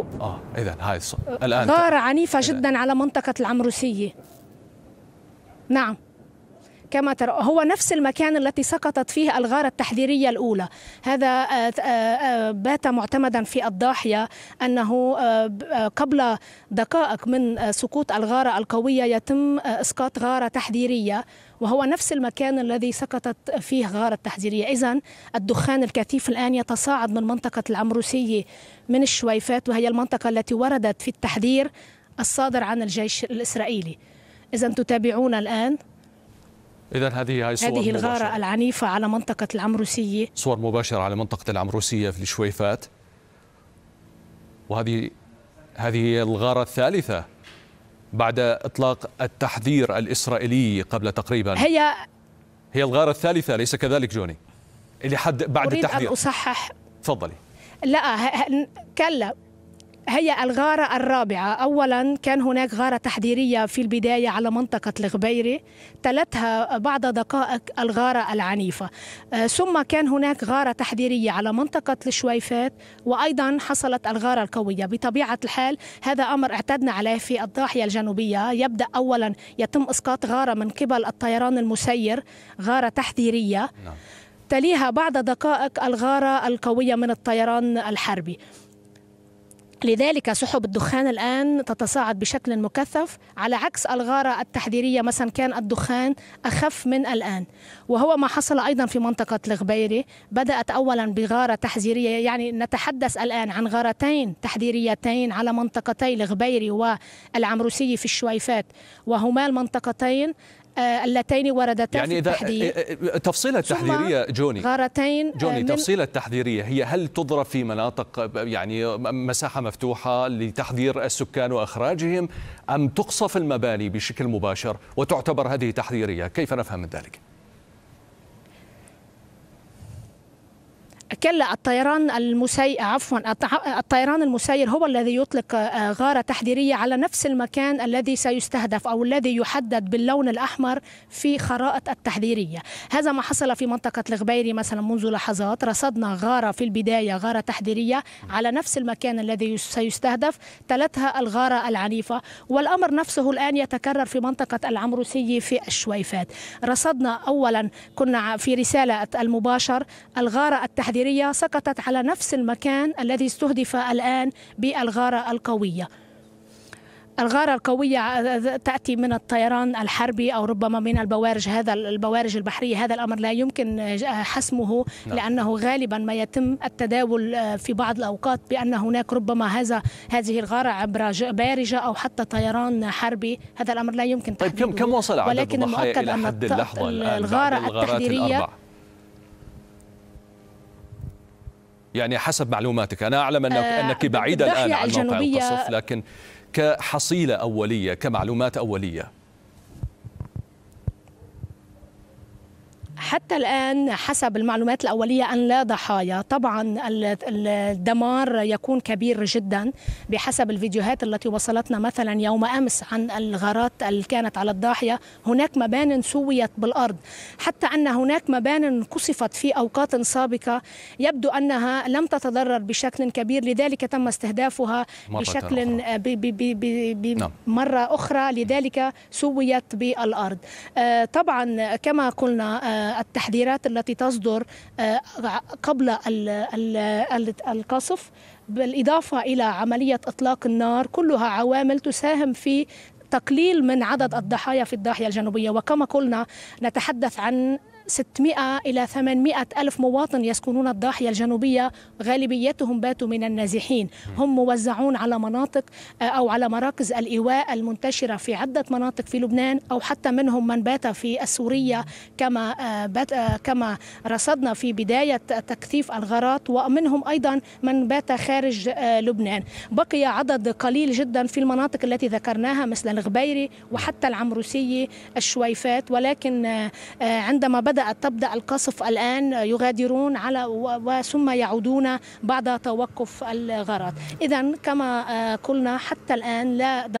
الضوء اه اذا هاي الان غاره عنيفه جدا على منطقه العمروسيه نعم كما ترى هو نفس المكان التي سقطت فيه الغارة التحذيرية الأولى هذا آه، آه، آه، بات معتمدا في الضاحية أنه قبل دقائق من سقوط الغارة القوية يتم إسقاط غارة تحذيرية وهو نفس المكان الذي سقطت فيه غارة تحذيرية إذا الدخان الكثيف الآن يتصاعد من منطقة العمروسية من الشويفات وهي المنطقة التي وردت في التحذير الصادر عن الجيش الإسرائيلي إذا تتابعون الآن إذا هذه هي صور هذه الغارة مباشرة. العنيفة على منطقة العمروسية صور مباشرة على منطقة العمروسية في الشويفات وهذه هذه هي الغارة الثالثة بعد إطلاق التحذير الإسرائيلي قبل تقريبا هي هي الغارة الثالثة ليس كذلك جوني اللي حد بعد أريد التحذير أريد أن أصحح تفضلي لا كلا هي الغارة الرابعة أولا كان هناك غارة تحذيرية في البداية على منطقة الغبيرة تلتها بعد دقائق الغارة العنيفة آه، ثم كان هناك غارة تحذيرية على منطقة الشويفات وأيضا حصلت الغارة القوية بطبيعة الحال هذا أمر اعتدنا عليه في الضاحية الجنوبية يبدأ أولا يتم إسقاط غارة من قبل الطيران المسير غارة تحذيرية نعم. تليها بعد دقائق الغارة القوية من الطيران الحربي لذلك سحب الدخان الآن تتصاعد بشكل مكثف على عكس الغارة التحذيرية مثلا كان الدخان أخف من الآن وهو ما حصل أيضا في منطقة الغبيرة بدأت أولا بغارة تحذيرية يعني نتحدث الآن عن غارتين تحذيريتين على منطقتي الغبيري والعمروسية في الشويفات وهما المنطقتين آه، اللتين وردتا يعني في التحذير آه، آه، تفصيلة تحذيرية جوني غارتين جوني تفصيلة تحذيرية هي هل تضرب في مناطق يعني مساحة مفتوحة لتحذير السكان وإخراجهم أم تقصف المباني بشكل مباشر وتعتبر هذه تحذيرية كيف نفهم من ذلك؟ كلا الطيران المسير عفوا الطيران المسير هو الذي يطلق آه، غارة تحذيرية على نفس المكان الذي سيستهدف أو الذي يحدد باللون الأحمر في خرائط التحذيرية هذا ما حصل في منطقة الغبيري مثلا منذ لحظات رصدنا غارة في البداية غارة تحذيرية على نفس المكان الذي سيستهدف تلتها الغارة العنيفة والأمر نفسه الآن يتكرر في منطقة العمروسي في الشويفات رصدنا أولا كنا في رسالة المباشر الغارة التحذيرية الإدارية سقطت على نفس المكان الذي استهدف الآن بالغارة القوية الغارة القوية تأتي من الطيران الحربي أو ربما من البوارج هذا البوارج البحرية هذا الأمر لا يمكن حسمه نعم. لأنه غالبا ما يتم التداول في بعض الأوقات بأن هناك ربما هذا هذه الغارة عبر بارجة أو حتى طيران حربي هذا الأمر لا يمكن طيب كم كم وصل عدد ولكن المؤكد إلى أن اللحظة الغارة التحذيرية الأربع. يعني حسب معلوماتك أنا أعلم أنك, آه أنك بعيدة الآن عن موقع القصف لكن كحصيلة أولية كمعلومات أولية حتى الآن حسب المعلومات الأولية أن لا ضحايا طبعا الدمار يكون كبير جدا بحسب الفيديوهات التي وصلتنا مثلا يوم أمس عن الغارات اللي كانت على الضاحية هناك مبان سويت بالأرض حتى أن هناك مبان قصفت في أوقات سابقة يبدو أنها لم تتضرر بشكل كبير لذلك تم استهدافها بشكل نعم. مرة أخرى لذلك سويت بالأرض آه، طبعا كما قلنا آه، التحذيرات التي تصدر آه، قبل القصف بالإضافة إلى عملية إطلاق النار كلها عوامل تساهم في تقليل من عدد الضحايا في الضاحية الجنوبية وكما قلنا نتحدث عن 600 إلى 800 ألف مواطن يسكنون الضاحية الجنوبية غالبيتهم باتوا من النازحين هم موزعون على مناطق آه، أو على مراكز الإيواء المنتشرة في عدة مناطق في لبنان أو حتى منهم من بات في السورية كما آه، بات آه، كما رصدنا في بداية تكثيف الغارات ومنهم أيضا من بات خارج لبنان بقي عدد قليل جدا في المناطق التي ذكرناها مثل الغبيري وحتى العمروسية الشويفات ولكن عندما بدأ بدأت تبدأ القصف الآن يغادرون على وثم يعودون بعد توقف الغارات إذا كما آه، قلنا حتى الآن لا